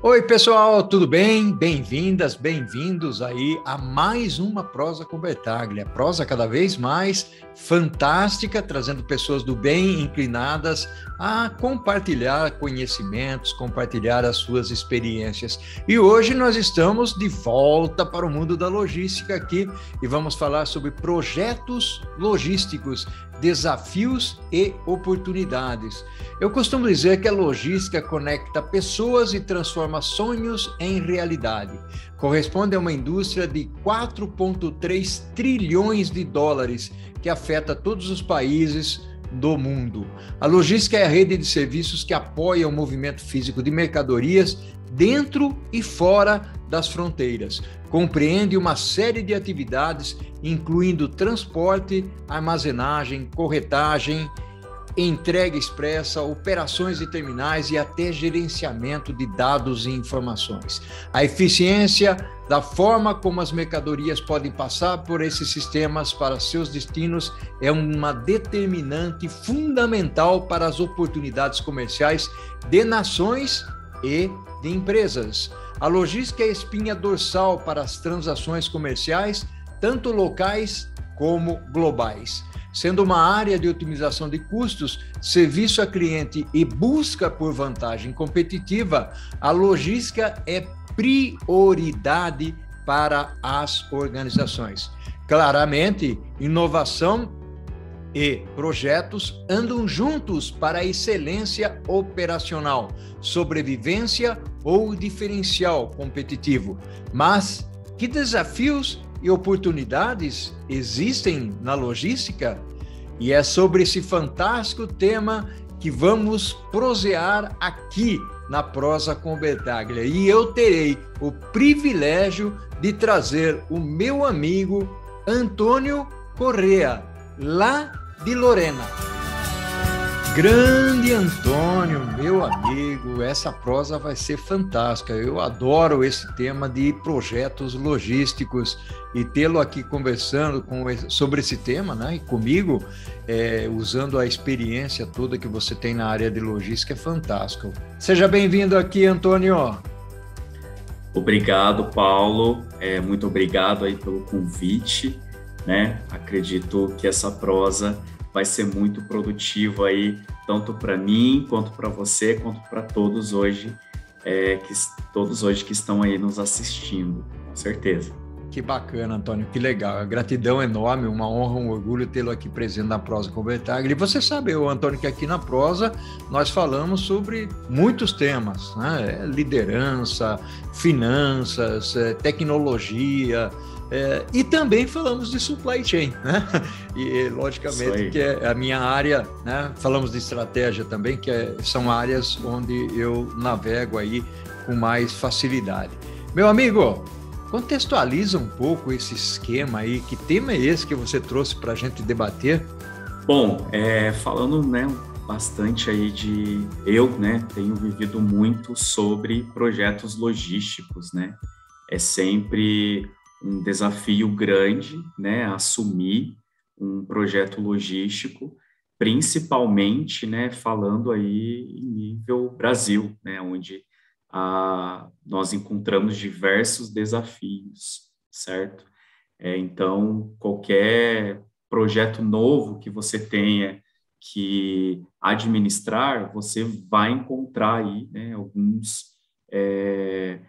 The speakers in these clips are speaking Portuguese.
Oi, pessoal, tudo bem? Bem-vindas, bem-vindos aí a mais uma prosa com Bertaglia. Prosa cada vez mais fantástica, trazendo pessoas do bem inclinadas a compartilhar conhecimentos, compartilhar as suas experiências. E hoje nós estamos de volta para o mundo da logística aqui e vamos falar sobre projetos logísticos desafios e oportunidades. Eu costumo dizer que a logística conecta pessoas e transforma sonhos em realidade. Corresponde a uma indústria de 4,3 trilhões de dólares que afeta todos os países do mundo. A logística é a rede de serviços que apoia o movimento físico de mercadorias dentro e fora das fronteiras. Compreende uma série de atividades, incluindo transporte, armazenagem, corretagem, entrega expressa, operações de terminais e até gerenciamento de dados e informações. A eficiência da forma como as mercadorias podem passar por esses sistemas para seus destinos é uma determinante fundamental para as oportunidades comerciais de nações e de empresas. A logística é a espinha dorsal para as transações comerciais, tanto locais como globais. Sendo uma área de otimização de custos, serviço a cliente e busca por vantagem competitiva, a logística é prioridade para as organizações. Claramente, inovação e projetos andam juntos para a excelência operacional, sobrevivência ou diferencial competitivo. Mas que desafios e oportunidades existem na logística? E é sobre esse fantástico tema que vamos prosear aqui na prosa com Betaglia. E eu terei o privilégio de trazer o meu amigo Antônio Correa, lá de Lorena. Grande Antônio, meu amigo, essa prosa vai ser fantástica. Eu adoro esse tema de projetos logísticos e tê-lo aqui conversando com, sobre esse tema, né? E comigo, é, usando a experiência toda que você tem na área de logística, é fantástico. Seja bem-vindo aqui, Antônio. Obrigado, Paulo. É, muito obrigado aí pelo convite né? Acredito que essa prosa vai ser muito produtiva aí, tanto para mim, quanto para você, quanto para todos hoje, é, que todos hoje que estão aí nos assistindo, com certeza. Que bacana, Antônio, que legal. Gratidão enorme, uma honra, um orgulho tê-lo aqui presente na Prosa Convertagre. E você sabe, eu, Antônio, que aqui na Prosa nós falamos sobre muitos temas, né? É, liderança, finanças, é, tecnologia, é, e também falamos de supply chain, né? E logicamente que é a minha área, né? Falamos de estratégia também, que é, são áreas onde eu navego aí com mais facilidade. Meu amigo, contextualiza um pouco esse esquema aí, que tema é esse que você trouxe para a gente debater? Bom, é, falando né, bastante aí de eu, né, tenho vivido muito sobre projetos logísticos, né? É sempre um desafio grande, né, assumir um projeto logístico, principalmente, né, falando aí em nível Brasil, né, onde a, ah, nós encontramos diversos desafios, certo? É, então, qualquer projeto novo que você tenha que administrar, você vai encontrar aí né, alguns é,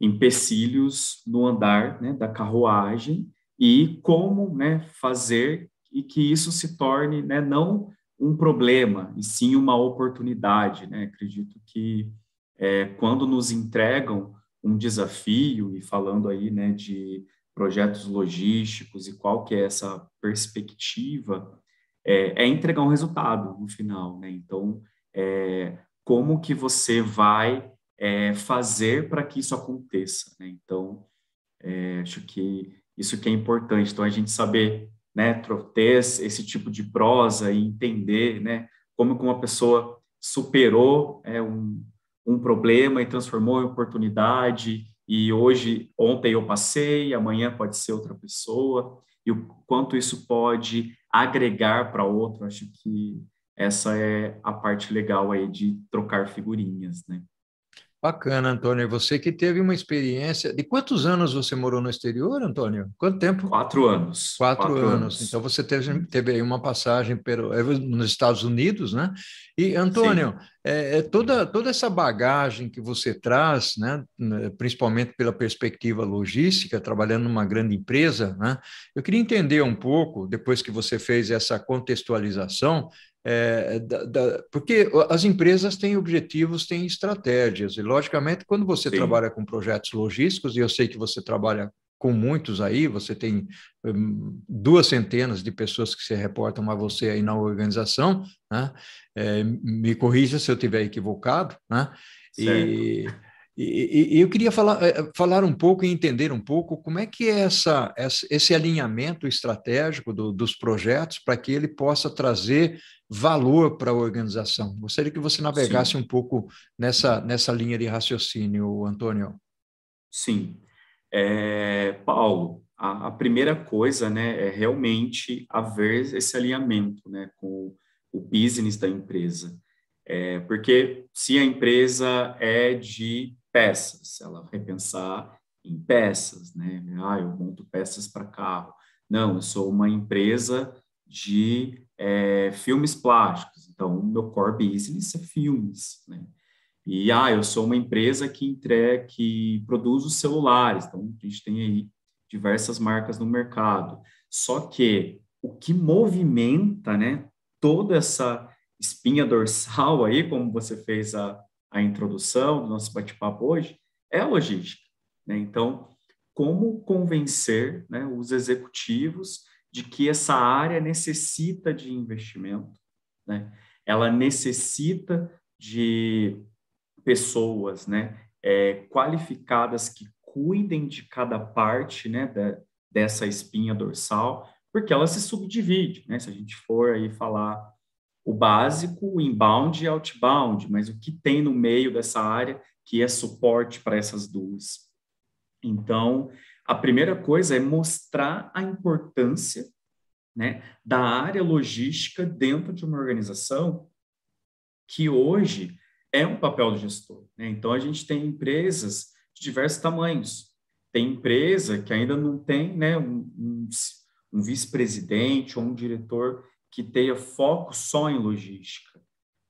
empecilhos no andar né, da carruagem e como né, fazer e que isso se torne né, não um problema, e sim uma oportunidade. Né? Acredito que é, quando nos entregam um desafio, e falando aí né, de projetos logísticos e qual que é essa perspectiva, é, é entregar um resultado no final. Né? Então, é, como que você vai é, fazer para que isso aconteça. Né? Então, é, acho que isso que é importante. Então, a gente saber né, ter esse tipo de prosa e entender né, como que uma pessoa superou é, um, um problema e transformou em oportunidade e hoje, ontem eu passei, amanhã pode ser outra pessoa, e o quanto isso pode agregar para outro, acho que essa é a parte legal aí de trocar figurinhas, né? Bacana, Antônio. Você que teve uma experiência. De quantos anos você morou no exterior, Antônio? Quanto tempo? Quatro anos. Quatro, Quatro anos. anos. Então você teve, teve aí uma passagem pelo, é, nos Estados Unidos, né? E, Antônio, é, é, toda, toda essa bagagem que você traz, né, né, principalmente pela perspectiva logística, trabalhando numa grande empresa, né, eu queria entender um pouco, depois que você fez essa contextualização, é, da, da, porque as empresas têm objetivos, têm estratégias, e logicamente, quando você Sim. trabalha com projetos logísticos, e eu sei que você trabalha com muitos aí, você tem um, duas centenas de pessoas que se reportam a você aí na organização, né? é, me corrija se eu estiver equivocado, né? e, e, e, eu queria falar, é, falar um pouco e entender um pouco como é que é essa, esse alinhamento estratégico do, dos projetos para que ele possa trazer valor para a organização. Gostaria que você navegasse Sim. um pouco nessa, nessa linha de raciocínio, Antônio. Sim. É, Paulo, a, a, primeira coisa né, é realmente haver esse alinhamento né, com o business da empresa. É, porque se a empresa é de peças, ela repensar em peças, né? Ah, eu monto peças para carro. Não, eu sou uma empresa de é, filmes plásticos. Então, o meu core business é filmes, né? E, ah, eu sou uma empresa que entrega, que produz os celulares. Então, a gente tem aí diversas marcas no mercado. Só que o que movimenta, né, toda essa espinha dorsal aí, como você fez a, a introdução do nosso bate-papo hoje, é a logística, né? Então, como convencer, né, os executivos de que essa área necessita de investimento, né? ela necessita de pessoas né? É, qualificadas que cuidem de cada parte né? Da, dessa espinha dorsal, porque ela se subdivide. Né? Se a gente for aí falar o básico, o inbound e outbound, mas o que tem no meio dessa área que é suporte para essas duas. Então, a primeira coisa é mostrar a importância né, da área logística dentro de uma organização que hoje é um papel do gestor. Né? Então, a gente tem empresas de diversos tamanhos. Tem empresa que ainda não tem né, um, um, um vice-presidente ou um diretor que tenha foco só em logística.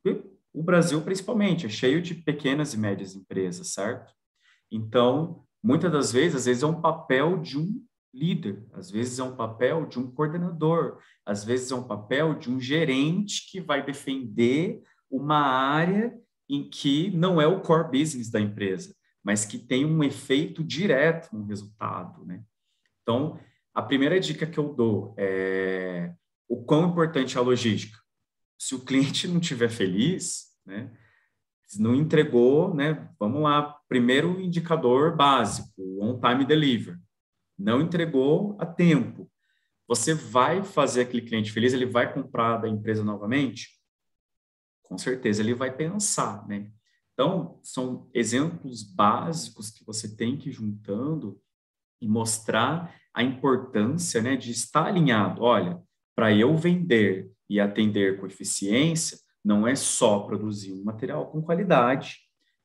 E o Brasil, principalmente, é cheio de pequenas e médias empresas, certo? Então, Muitas das vezes, às vezes é um papel de um líder, às vezes é um papel de um coordenador, às vezes é um papel de um gerente que vai defender uma área em que não é o core business da empresa, mas que tem um efeito direto no resultado, né? Então, a primeira dica que eu dou é o quão importante é a logística. Se o cliente não estiver feliz, né, não entregou, né? Vamos lá, primeiro indicador básico, on-time deliver. Não entregou a tempo. Você vai fazer aquele cliente feliz? Ele vai comprar da empresa novamente? Com certeza, ele vai pensar, né? Então, são exemplos básicos que você tem que ir juntando e mostrar a importância né, de estar alinhado. Olha, para eu vender e atender com eficiência, não é só produzir um material com qualidade,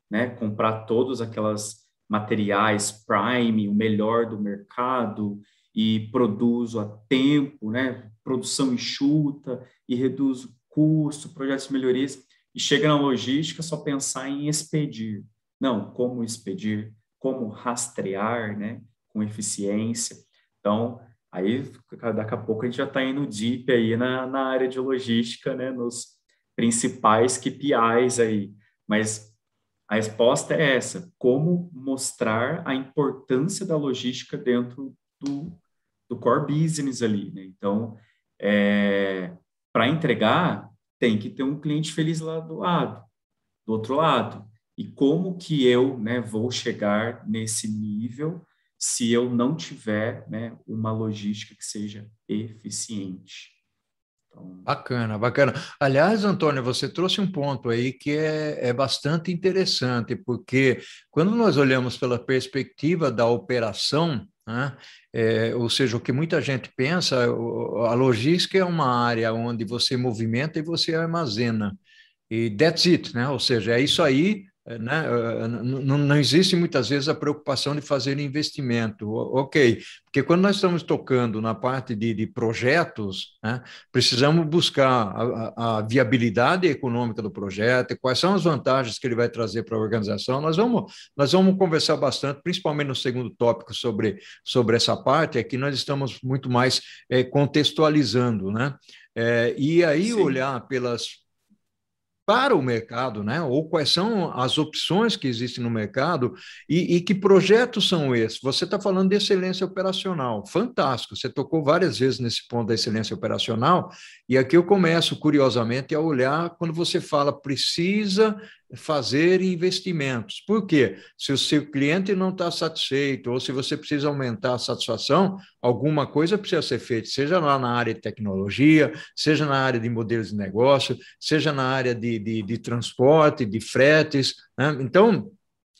né? comprar todos aqueles materiais prime, o melhor do mercado, e produzo a tempo, né? produção enxuta, e reduzo custo, projetos de melhorias, e chega na logística só pensar em expedir. Não, como expedir, como rastrear né? com eficiência. Então, aí daqui a pouco a gente já está indo deep aí na, na área de logística, né? nos principais KPIs aí, mas a resposta é essa: como mostrar a importância da logística dentro do, do core business ali. Né? Então, é, para entregar, tem que ter um cliente feliz lá do lado, do outro lado. E como que eu né, vou chegar nesse nível se eu não tiver né, uma logística que seja eficiente? Então... Bacana, bacana. Aliás, Antônio, você trouxe um ponto aí que é, é bastante interessante, porque quando nós olhamos pela perspectiva da operação, né, é, ou seja, o que muita gente pensa, a logística é uma área onde você movimenta e você armazena. E that's it, né? Ou seja, é isso aí é, né? É, é, não, existe muitas vezes a preocupação de fazer investimento. Ok, porque quando nós estamos tocando na parte de, de projetos, né? precisamos buscar a, a, viabilidade econômica do projeto, quais são as vantagens que ele vai trazer para a organização. Nós vamos, nós vamos conversar bastante, principalmente no segundo tópico, sobre, sobre essa parte. é que nós estamos muito mais é, contextualizando, né? É, e aí Sim. olhar pelas para o mercado, né? Ou quais são as opções que existem no mercado e, e que projetos são esses? Você está falando de excelência operacional, fantástico. Você tocou várias vezes nesse ponto da excelência operacional e aqui eu começo curiosamente a olhar quando você fala precisa fazer investimentos. Por quê? Se o seu cliente não está satisfeito ou se você precisa aumentar a satisfação, alguma coisa precisa ser feita, seja lá na área de tecnologia, seja na área de modelos de negócio, seja na área de, de, de transporte, de fretes. Né? Então,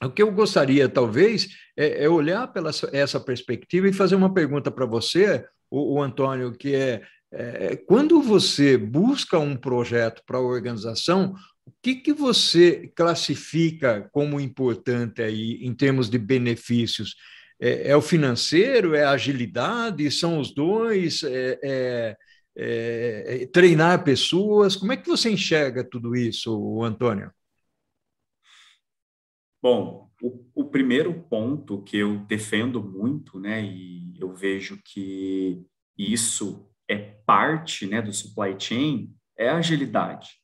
o que eu gostaria, talvez, é, é olhar pela essa perspectiva e fazer uma pergunta para você, o, o Antônio, que é, é quando você busca um projeto para a organização, o que, que você classifica como importante aí em termos de benefícios? É, é o financeiro? É a agilidade? São os dois? É, é, é, é treinar pessoas? Como é que você enxerga tudo isso, Antônio? Bom, o, o, primeiro ponto que eu defendo muito, né, e eu vejo que isso é parte, né, do supply chain, é a agilidade.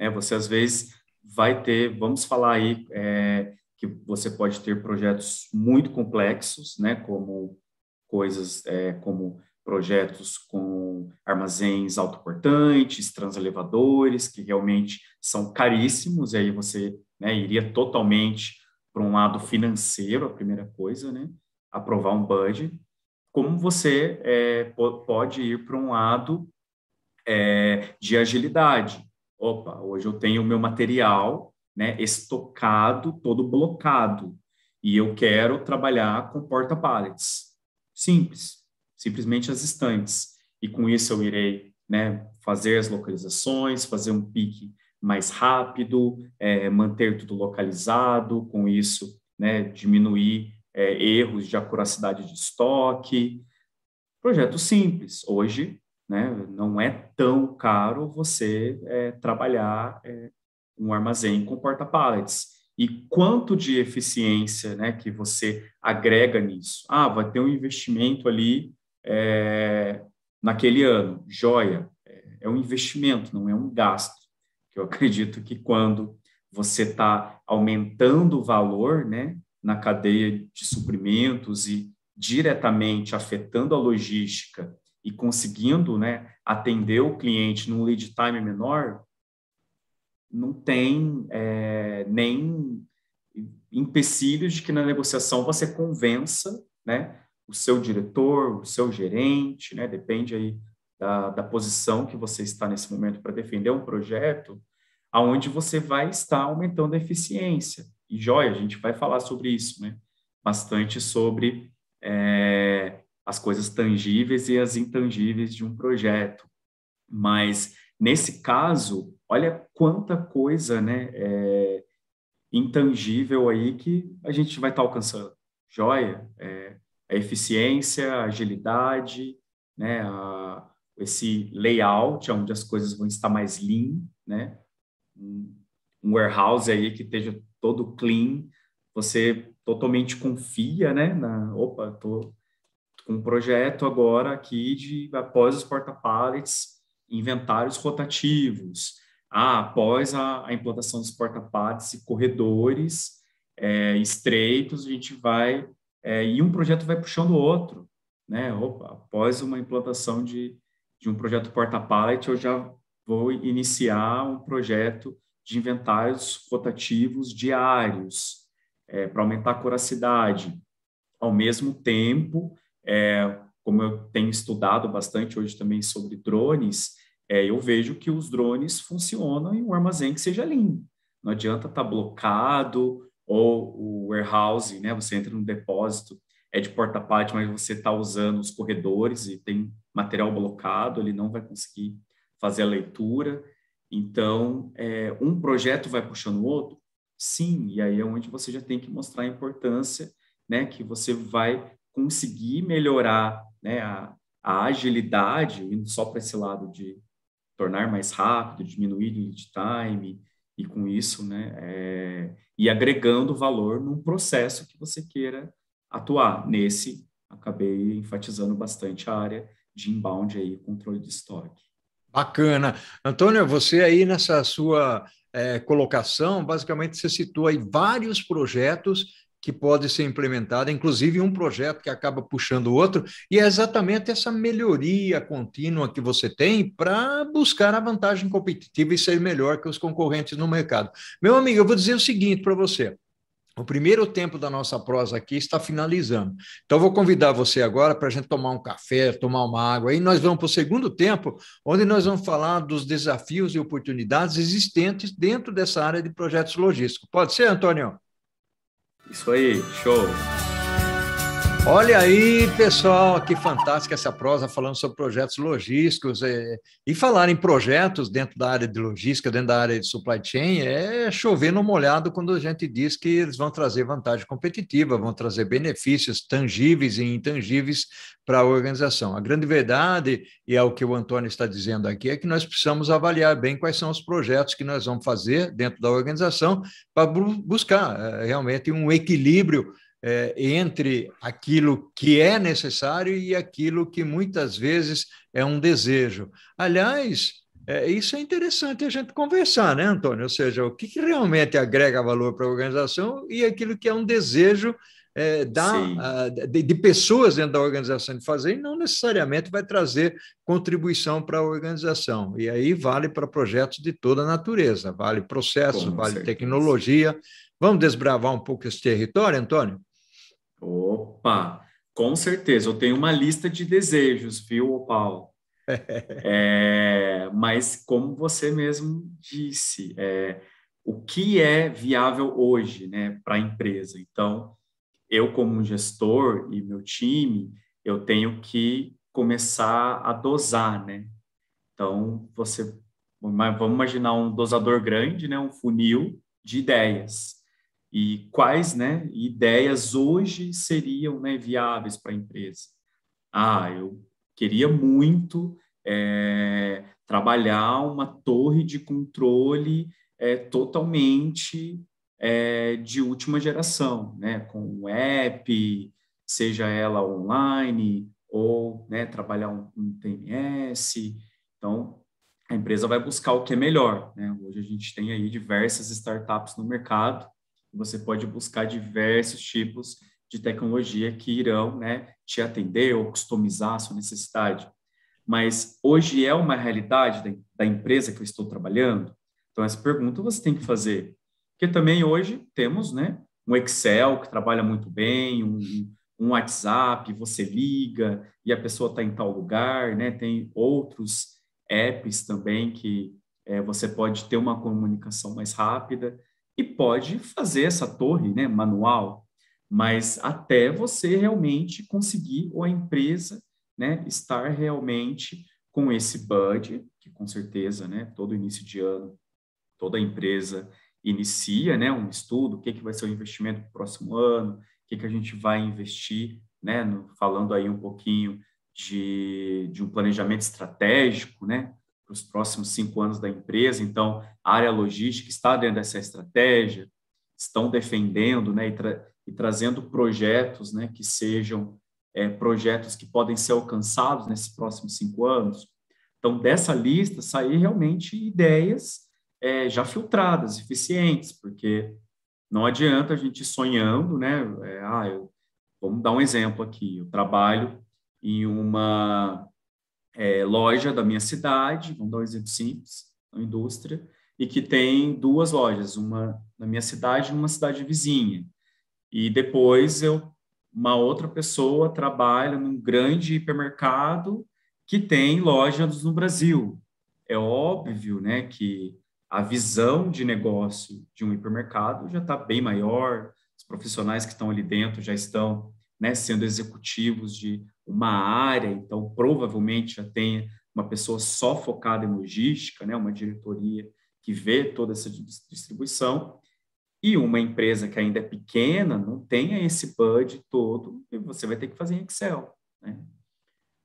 Né? Você às vezes vai ter, vamos falar aí é, que você pode ter projetos muito complexos, né? Como coisas é, como projetos com armazéns autoportantes, transelevadores, que realmente são caríssimos, e aí você né, iria totalmente para um lado financeiro, a primeira coisa, né? aprovar um budget, como você é, pode ir para um lado é, de agilidade. Opa, hoje eu tenho o meu material né, estocado, todo blocado, e eu quero trabalhar com porta-pallets. Simples, simplesmente as estantes. E com isso eu irei né, fazer as localizações, fazer um pique mais rápido, é, manter tudo localizado, com isso né, diminuir é, erros de acuracidade de estoque. Projeto simples. Hoje né? Não é tão caro você é, trabalhar é, um armazém com porta-pallets. E quanto de eficiência né, que você agrega nisso? Ah, vai ter um investimento ali é, naquele ano, joia. É, é um investimento, não é um gasto. Que eu acredito que quando você está aumentando o valor né, na cadeia de suprimentos e diretamente afetando a logística e conseguindo né, atender o cliente num lead time menor, não tem é, nem empecilhos de que na negociação você convença né, o seu diretor, o seu gerente, né, depende aí da, da posição que você está nesse momento para defender um projeto, aonde você vai estar aumentando a eficiência. E, Joia, a gente vai falar sobre isso, né? bastante sobre é, as coisas tangíveis e as intangíveis de um projeto. Mas, nesse caso, olha quanta coisa né, é, intangível aí que a gente vai estar tá alcançando. Joia? É, a eficiência, a agilidade, né, a, esse layout, onde as coisas vão estar mais lean, né? Um, um warehouse aí que esteja todo clean, você totalmente confia, né? Na, opa, tô, com um projeto agora aqui de após os porta-pallets, inventários rotativos, ah, após a, a, implantação dos porta-pallets e corredores é, estreitos, a gente vai é, e um projeto vai puxando o outro, né? Opa, após uma implantação de, de um projeto porta-pallet, eu já vou iniciar um projeto de inventários rotativos diários é, para aumentar a coracidade. Ao mesmo tempo, é, como eu tenho estudado bastante hoje também sobre drones, é, eu vejo que os drones funcionam em um armazém que seja lindo Não adianta estar tá blocado ou o warehouse, né? Você entra no depósito, é de porta-parte, mas você está usando os corredores e tem material blocado, ele não vai conseguir fazer a leitura. Então, é, um projeto vai puxando o outro? Sim, e aí é onde você já tem que mostrar a importância, né? Que você vai conseguir melhorar né, a, a agilidade, indo só para esse lado de tornar mais rápido, diminuir lead time, e com isso, né, é, e agregando valor num processo que você queira atuar. Nesse, acabei enfatizando bastante a área de inbound aí, controle de estoque. Bacana. Antônio, você aí nessa sua é, colocação, basicamente você citou aí vários projetos que pode ser implementada, inclusive um projeto que acaba puxando o outro, e é exatamente essa melhoria contínua que você tem para buscar a vantagem competitiva e ser melhor que os concorrentes no mercado. Meu amigo, eu vou dizer o seguinte para você. O primeiro tempo da nossa prosa aqui está finalizando. Então, vou convidar você agora para a gente tomar um café, tomar uma água. E nós vamos para o segundo tempo, onde nós vamos falar dos desafios e oportunidades existentes dentro dessa área de projetos logísticos. Pode ser, Antônio? Isso aí, show! Olha aí, pessoal, que fantástica essa prosa falando sobre projetos logísticos. É, e falar em projetos dentro da área de logística, dentro da área de supply chain, é chover no molhado quando a gente diz que eles vão trazer vantagem competitiva, vão trazer benefícios tangíveis e intangíveis para a organização. A grande verdade, e é o que o Antônio está dizendo aqui, é que nós precisamos avaliar bem quais são os projetos que nós vamos fazer dentro da organização para buscar eh, realmente um equilíbrio é, entre aquilo que é necessário e aquilo que muitas vezes é um desejo. Aliás, é, isso é interessante a gente conversar, né, Antônio? Ou seja, o que, que realmente agrega valor para a organização e aquilo que é um desejo é, da, a, de, de, pessoas dentro da organização de fazer e não necessariamente vai trazer contribuição para a organização. E aí vale para projetos de toda natureza, vale processos, vale certeza. tecnologia. Vamos desbravar um pouco esse território, Antônio? Opa, com certeza. Eu tenho uma lista de desejos, viu, Paulo? é, mas como você mesmo disse, é, o que é viável hoje, né, para a empresa? Então, eu como gestor e meu time, eu tenho que começar a dosar, né? Então, você vamos imaginar um dosador grande, né, um funil de ideias e quais né, ideias hoje seriam né, viáveis para a empresa. Ah, eu queria muito é, trabalhar uma torre de controle é, totalmente é, de última geração, né, com um app, seja ela online ou né, trabalhar um, um TMS. Então, a empresa vai buscar o que é melhor. Né? Hoje a gente tem aí diversas startups no mercado você pode buscar diversos tipos de tecnologia que irão né, te atender ou customizar a sua necessidade. Mas hoje é uma realidade da, empresa que eu estou trabalhando? Então, essa pergunta você tem que fazer. Porque também hoje temos né, um Excel que trabalha muito bem, um, um WhatsApp, você liga e a pessoa está em tal lugar, né? Tem outros apps também que é, você pode ter uma comunicação mais rápida e pode fazer essa torre né, manual, mas até você realmente conseguir ou a empresa né, estar realmente com esse budget, que com certeza né, todo início de ano, toda empresa inicia né, um estudo, o que, que vai ser o investimento para o próximo ano, o que, que a gente vai investir, né, no, falando aí um pouquinho de, de um planejamento estratégico, né, para os próximos cinco anos da empresa. Então, a área logística está dentro dessa estratégia, estão defendendo né, e, tra e trazendo projetos né, que sejam é, projetos que podem ser alcançados nesses próximos cinco anos. Então, dessa lista sair realmente ideias é, já filtradas, eficientes, porque não adianta a gente sonhando, né? É, ah, eu, vamos dar um exemplo aqui. Eu trabalho em uma é, loja da minha cidade, vamos dar um exemplo simples, uma indústria, e que tem duas lojas, uma na minha cidade e uma cidade vizinha. E depois eu, uma outra pessoa trabalha num grande hipermercado que tem lojas no Brasil. É óbvio, né, que a visão de negócio de um hipermercado já está bem maior, os profissionais que estão ali dentro já estão né, sendo executivos de uma área, então provavelmente já tenha uma pessoa só focada em logística, né, uma diretoria que vê toda essa distribuição, e uma empresa que ainda é pequena não tenha esse budget todo e você vai ter que fazer em Excel. Né?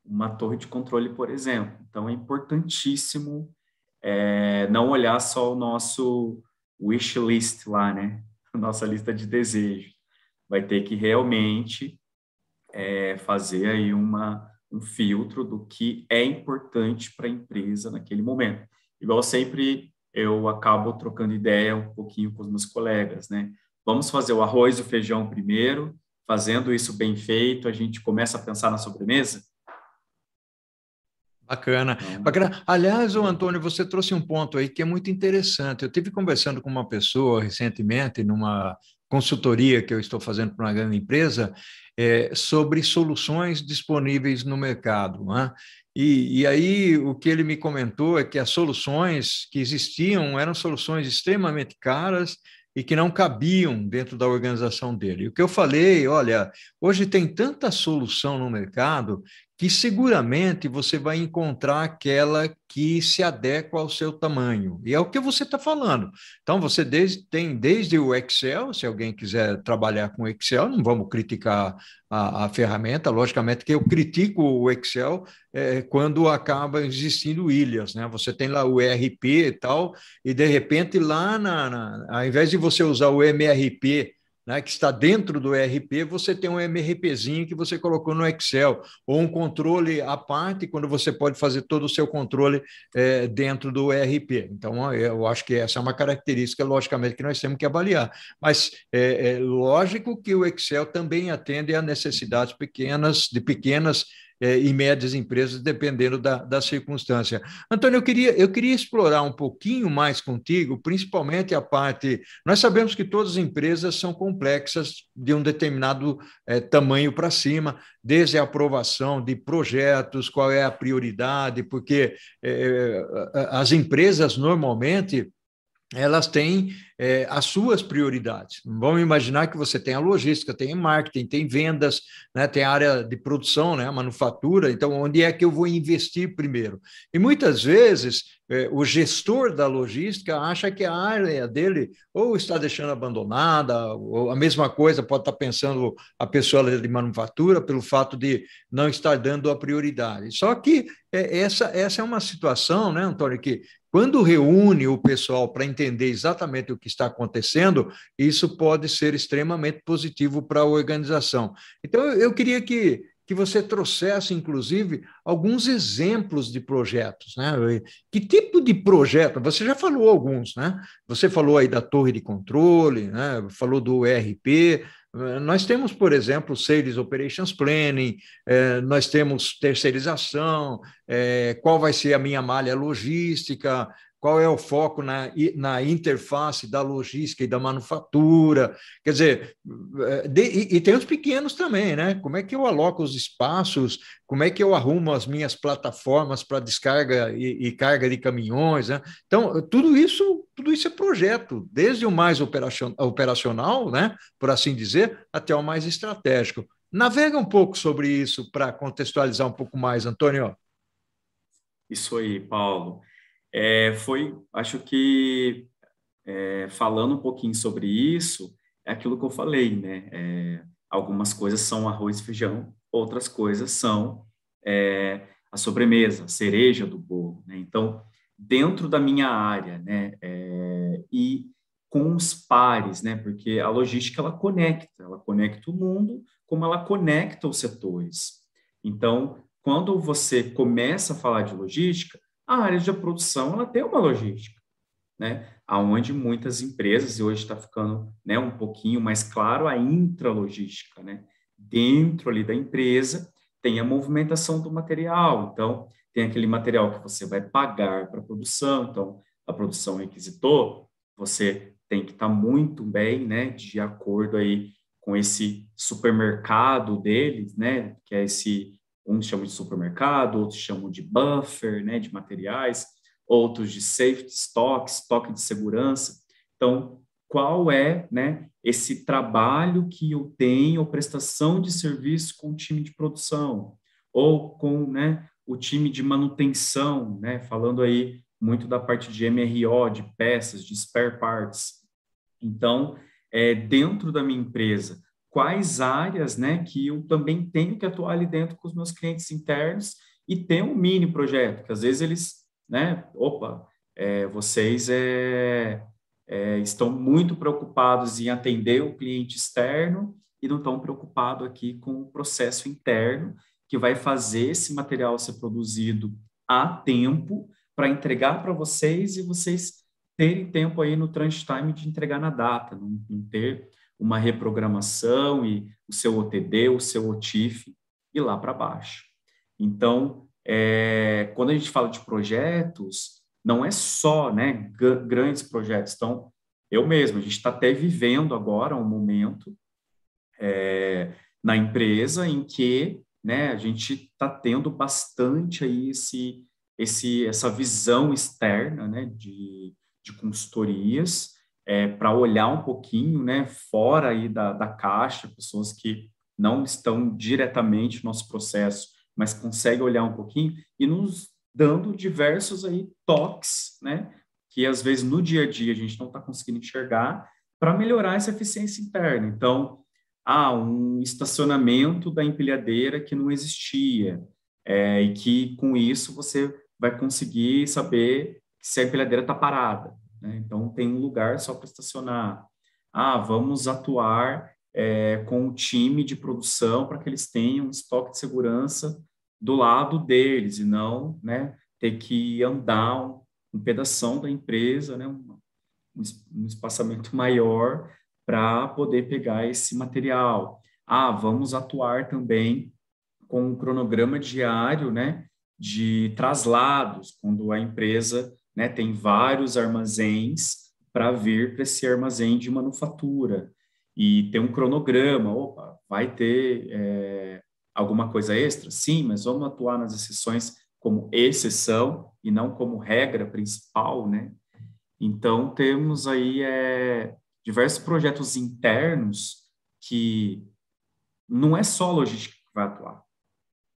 Uma torre de controle, por exemplo. Então, é importantíssimo é, não olhar só o nosso wish list lá, né? Nossa lista de desejos. Vai ter que realmente é, fazer aí uma, um filtro do que é importante para a empresa naquele momento. Igual sempre, eu acabo trocando ideia um pouquinho com os meus colegas, né? Vamos fazer o arroz e o feijão primeiro, fazendo isso bem feito, a gente começa a pensar na sobremesa? Bacana. Então, Bacana. Aliás, o uhum. Antônio, você trouxe um ponto aí que é muito interessante. Eu tive conversando com uma pessoa recentemente numa consultoria que eu estou fazendo para uma grande empresa é, sobre soluções disponíveis no mercado. Né? E, e, aí o que ele me comentou é que as soluções que existiam eram soluções extremamente caras e que não cabiam dentro da organização dele. o que eu falei, olha, hoje tem tanta solução no mercado que seguramente você vai encontrar aquela que se adequa ao seu tamanho. E é o que você está falando. Então, você desde, tem desde o Excel, se alguém quiser trabalhar com Excel, não vamos criticar a, a ferramenta, logicamente que eu critico o Excel é, quando acaba existindo ilhas. Né? Você tem lá o ERP e tal, e de repente lá, na, na, ao invés de você usar o MRP né, que está dentro do ERP, você tem um MRPzinho que você colocou no Excel, ou um controle à parte, quando você pode fazer todo o seu controle é, dentro do ERP. Então, é, eu acho que essa é uma característica, logicamente, que nós temos que avaliar. Mas é, é lógico que o Excel também atende a necessidades pequenas, de pequenas é, e médias empresas, dependendo da, da circunstância. Antônio, eu queria, eu queria explorar um pouquinho mais contigo, principalmente a parte. Nós sabemos que todas as empresas são complexas de um determinado é, tamanho para cima, desde a aprovação de projetos, qual é a prioridade, porque é, é as empresas normalmente elas têm é, as suas prioridades. Vamos imaginar que você tem a logística, tem marketing, tem vendas, né, tem a área de produção, né, manufatura. Então, onde é que eu vou investir primeiro? E muitas vezes é, o gestor da logística acha que a área dele ou está deixando abandonada, ou a mesma coisa pode estar pensando a pessoa de manufatura pelo fato de não estar dando a prioridade. Só que é, essa, essa é uma situação, né, Antônio, que quando reúne o pessoal para entender exatamente o que está acontecendo, isso pode ser extremamente positivo para a organização. Então, eu queria que, que você trouxesse, inclusive, alguns exemplos de projetos. Né? Que tipo de projeto? Você já falou alguns, né? Você falou aí da torre de controle, né? falou do ERP, nós temos, por exemplo, Sales Operations Planning, eh, nós temos terceirização, eh, qual vai ser a minha malha logística, qual é o foco na, na interface da logística e da manufatura, quer dizer, eh, de, e, e, tem os pequenos também, né? Como é que eu aloco os espaços, como é que eu arrumo as minhas plataformas para descarga e, e, carga de caminhões, né? Então, tudo isso tudo isso é projeto, desde o mais operacional, né, por assim dizer, até o mais estratégico. Navega um pouco sobre isso para contextualizar um pouco mais, Antônio. Isso aí, Paulo. É, foi, acho que é, falando um pouquinho sobre isso, é aquilo que eu falei, né? É, algumas coisas são arroz e feijão, outras coisas são é, a sobremesa, a cereja do bolo. Né? Então, dentro da minha área, né? É, e com os pares, né? Porque a logística ela conecta, ela conecta o mundo, como ela conecta os setores. Então, quando você começa a falar de logística, a área de produção ela tem uma logística, né? Aonde muitas empresas e hoje está ficando, né, um pouquinho mais claro a intralogística, né? Dentro ali da empresa tem a movimentação do material, então tem aquele material que você vai pagar para a produção, então a produção requisitou, você tem que estar tá muito bem, né, de acordo aí com esse supermercado deles, né, que é esse, uns chamam de supermercado, outros chamam de buffer, né, de materiais, outros de safety stock, estoque de segurança. Então, qual é, né, esse trabalho que eu tenho, prestação de serviço com o time de produção, ou com, né, o time de manutenção, né, falando aí muito da parte de MRO, de peças, de spare parts. Então, é, dentro da minha empresa, quais áreas né, que eu também tenho que atuar ali dentro com os meus clientes internos e ter um mini projeto, que às vezes eles, né, opa, é, vocês é, é, estão muito preocupados em atender o cliente externo e não estão preocupados aqui com o processo interno que vai fazer esse material ser produzido a tempo para entregar para vocês e vocês terem tempo aí no trans time de entregar na data, não, não ter uma reprogramação e o seu OTD, o seu OTIF e lá para baixo. Então, é, quando a gente fala de projetos, não é só né, grandes projetos. Então, eu mesmo, a gente está até vivendo agora um momento é, na empresa em que né? A gente está tendo bastante aí esse, esse, essa visão externa, né? De, de consultorias é, para olhar um pouquinho, né? Fora aí da, da caixa, pessoas que não estão diretamente no nosso processo, mas conseguem olhar um pouquinho e nos dando diversos aí toques, né? Que às vezes no dia a dia a gente não está conseguindo enxergar para melhorar essa eficiência interna. Então, ah, um estacionamento da empilhadeira que não existia, é, e que com isso você vai conseguir saber se a empilhadeira está parada. Né? Então, tem um lugar só para estacionar. Ah, vamos atuar é, com o time de produção para que eles tenham um estoque de segurança do lado deles, e não né, ter que andar um, um pedação da empresa, né, um, um espaçamento maior para poder pegar esse material. Ah, vamos atuar também com um cronograma diário, né, de traslados, quando a empresa, né, tem vários armazéns para vir para esse armazém de manufatura e ter um cronograma, opa, vai ter é, alguma coisa extra? Sim, mas vamos atuar nas exceções como exceção e não como regra principal, né? Então temos aí é, diversos projetos internos que não é só a logística que vai atuar,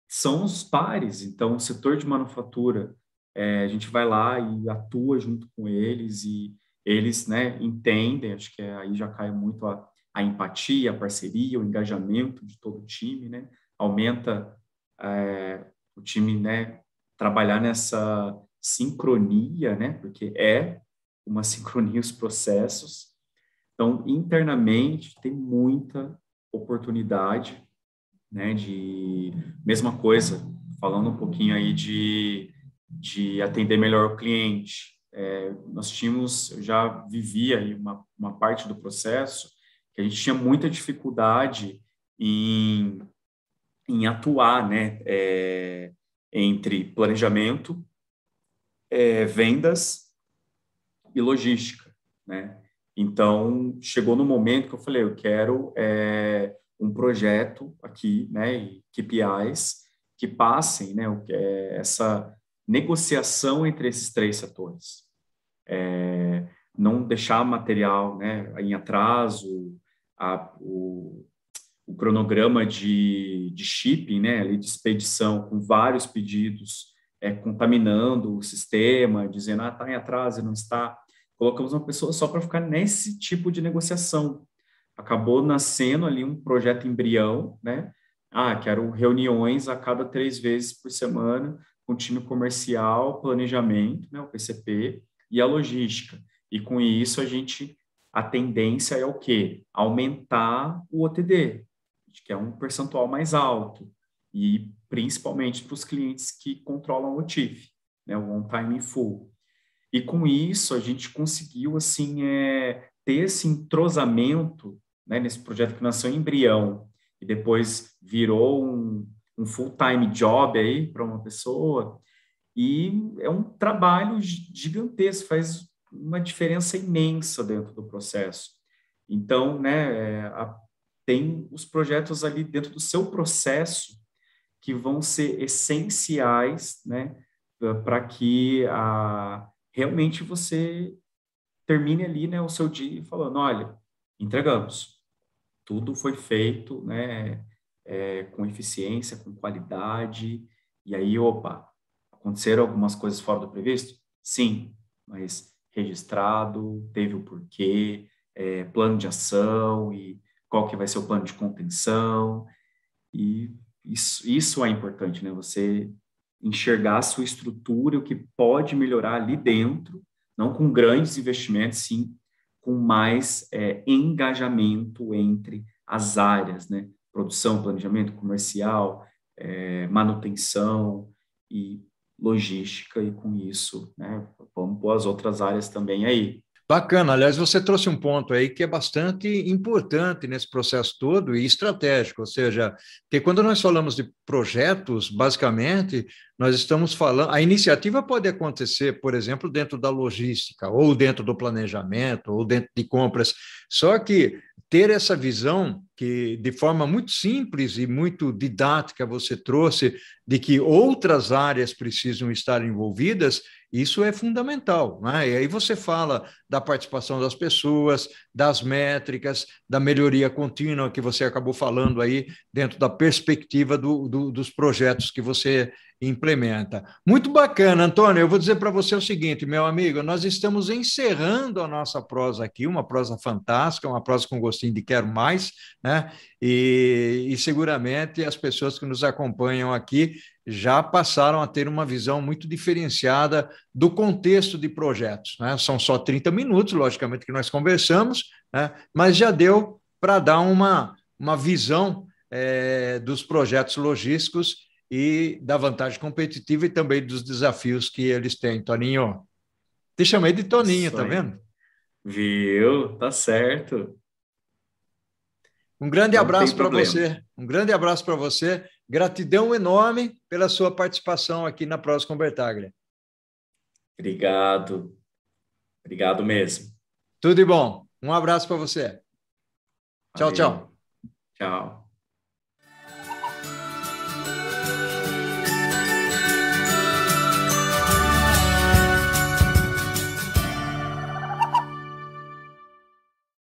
são os pares. Então, o setor de manufatura, é, a gente vai lá e atua junto com eles e eles né, entendem, acho que é, aí já cai muito a, a, empatia, a parceria, o engajamento de todo o time, né? aumenta é, o time né, trabalhar nessa sincronia, né? porque é uma sincronia os processos, então, internamente, tem muita oportunidade, né, de mesma coisa, falando um pouquinho aí de, de atender melhor o cliente. É, nós tínhamos, eu já vivia aí uma, uma parte do processo que a gente tinha muita dificuldade em, em atuar, né, é, entre planejamento, é, vendas e logística, né? Então, chegou no momento que eu falei, eu quero é, um projeto aqui, né, KPIs, que passem né, é essa negociação entre esses três setores. É, não deixar material né, em atraso, a, o, o, cronograma de, de shipping, né, de expedição, com vários pedidos, é, contaminando o sistema, dizendo, ah, está em atraso, não está colocamos uma pessoa só para ficar nesse tipo de negociação. Acabou nascendo ali um projeto embrião, né? Ah, quero reuniões a cada três vezes por semana com o time comercial, planejamento, né, o PCP, e a logística. E com isso, a gente, a tendência é o quê? Aumentar o OTD, que é um percentual mais alto, e principalmente para os clientes que controlam o TIF, né, o On Time Full. E com isso a gente conseguiu assim é, ter esse entrosamento né, nesse projeto que nasceu em embrião e depois virou um, um full-time job aí para uma pessoa. E é um trabalho gigantesco, faz uma diferença imensa dentro do processo. Então, né, é, a, tem os projetos ali dentro do seu processo que vão ser essenciais, né, para que a, realmente você termine ali né, o seu dia falando, olha, entregamos. Tudo foi feito né, é, com eficiência, com qualidade, e aí, opa, aconteceram algumas coisas fora do previsto? Sim, mas registrado, teve o porquê, é, plano de ação e qual que vai ser o plano de contenção, e isso, isso é importante, né? Você enxergar a sua estrutura, o que pode melhorar ali dentro, não com grandes investimentos, sim, com mais é, engajamento entre as áreas, né? Produção, planejamento comercial, é, manutenção e logística, e com isso, né? Vamos pôr as outras áreas também aí. Bacana. Aliás, você trouxe um ponto aí que é bastante importante nesse processo todo e estratégico, ou seja, que quando nós falamos de projetos, basicamente, nós estamos falando, a iniciativa pode acontecer, por exemplo, dentro da logística, ou dentro do planejamento, ou dentro de compras. Só que ter essa visão que de forma muito simples e muito didática você trouxe de que outras áreas precisam estar envolvidas isso é fundamental. Né? E aí você fala da participação das pessoas, das métricas, da melhoria contínua que você acabou falando aí, dentro da perspectiva do, do, dos projetos que você implementa. Muito bacana, Antônio. Eu vou dizer para você o seguinte, meu amigo: nós estamos encerrando a nossa prosa aqui, uma prosa fantástica, uma prosa com gostinho de quero mais, né? E, e seguramente as pessoas que nos acompanham aqui já passaram a ter uma visão muito diferenciada do contexto de projetos. Né? São só 30 minutos, logicamente, que nós conversamos, né? mas já deu para dar uma, uma visão é, dos projetos logísticos e da vantagem competitiva e também dos desafios que eles têm, Toninho. Te chamei de Toninho, Sonho. tá vendo? Viu? Tá certo. Um grande Não abraço para você. Um grande abraço para você. Gratidão enorme pela sua participação aqui na Prós com Bertaglia. Obrigado. Obrigado mesmo. Tudo de bom. Um abraço para você. Tchau, Valeu. tchau. Tchau.